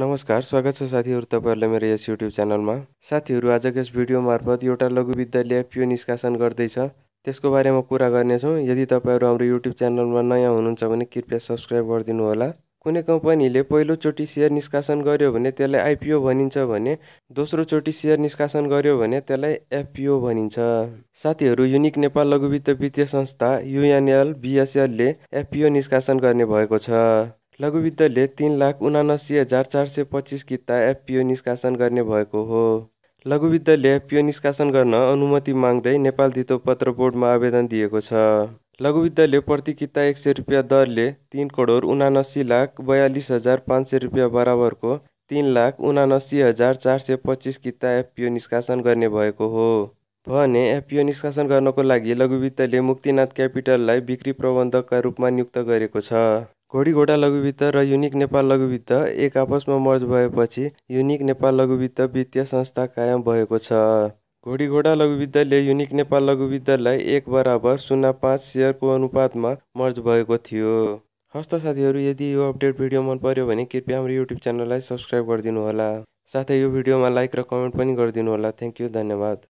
नमस्कार स्वागत छ साथीहरू तपाईँहरूलाई मेरो यस युट्युब च्यानलमा साथीहरू आजको यस भिडियो मार्फत एवं लघु विद्यालय पिओ निष्कासन गर्दैछ त्यसको बारेमा कुरा गर्नेछौँ यदि तपाईँहरू हाम्रो युट्युब च्यानलमा नयाँ हुनुहुन्छ भने कृपया सब्सक्राइब कर गरिदिनु होला कंपनी ने पहिलोचोटि सेयर निष्कासन गर्यो आईपीओ त्यसलाई आइपिओ भनिन्छ भने सेयर निष्कासन गर्यो एफपीओ भाई साथी यूनिक नेपाल लघुवित्त वित्तीय संस्था युएनएल बिएसएलले एफपिओ निष्कासन गर्ने भएको छ लघुवित्तले तिन लाख उनासी हजार चार सय पच्चिस किता एफपिओ निष्कासन गर्ने भएको हो लघुवित्तले एफपिओ निष्कासन गर्न अनुमति माग्दै नेपाल धितोपत्र बोर्डमा आवेदन दिएको छ लघुवित्तले प्रति किता एक सय रुपियाँ दरले तिन करोड उनासी लाख बयालिस हजार पाँच सय रुपियाँ बराबरको तिन लाख उनासी हजार चार सय पच्चिस किता एफपिओ निष्कासन गर्ने भएको हो भने एफपिओ निष्कासन गर्नको लागि लघुवित्तले मुक्तिनाथ क्यापिटललाई बिक्री प्रबन्धकका रूपमा नियुक्त गरेको छ घोडीघोडा लघुवित्त र युनिक नेपाल लघुवित्त एक आपसमा मर्ज भएपछि युनिक नेपाल लघुवित्त वित्तीय संस्था कायम भएको छ घोडीघोडा लघुवित्तले युनिक नेपाल लघुवित्तलाई एक बराबर शून्य पाँच सेयरको अनुपातमा मर्ज भएको थियो हस्त साथीहरू यदि यो अपडेट भिडियो मन पर्यो भने कृपया हाम्रो युट्युब च्यानललाई सब्सक्राइब होला साथै यो भिडियोमा लाइक र कमेन्ट पनि गरिदिनुहोला थ्याङ्क यू धन्यवाद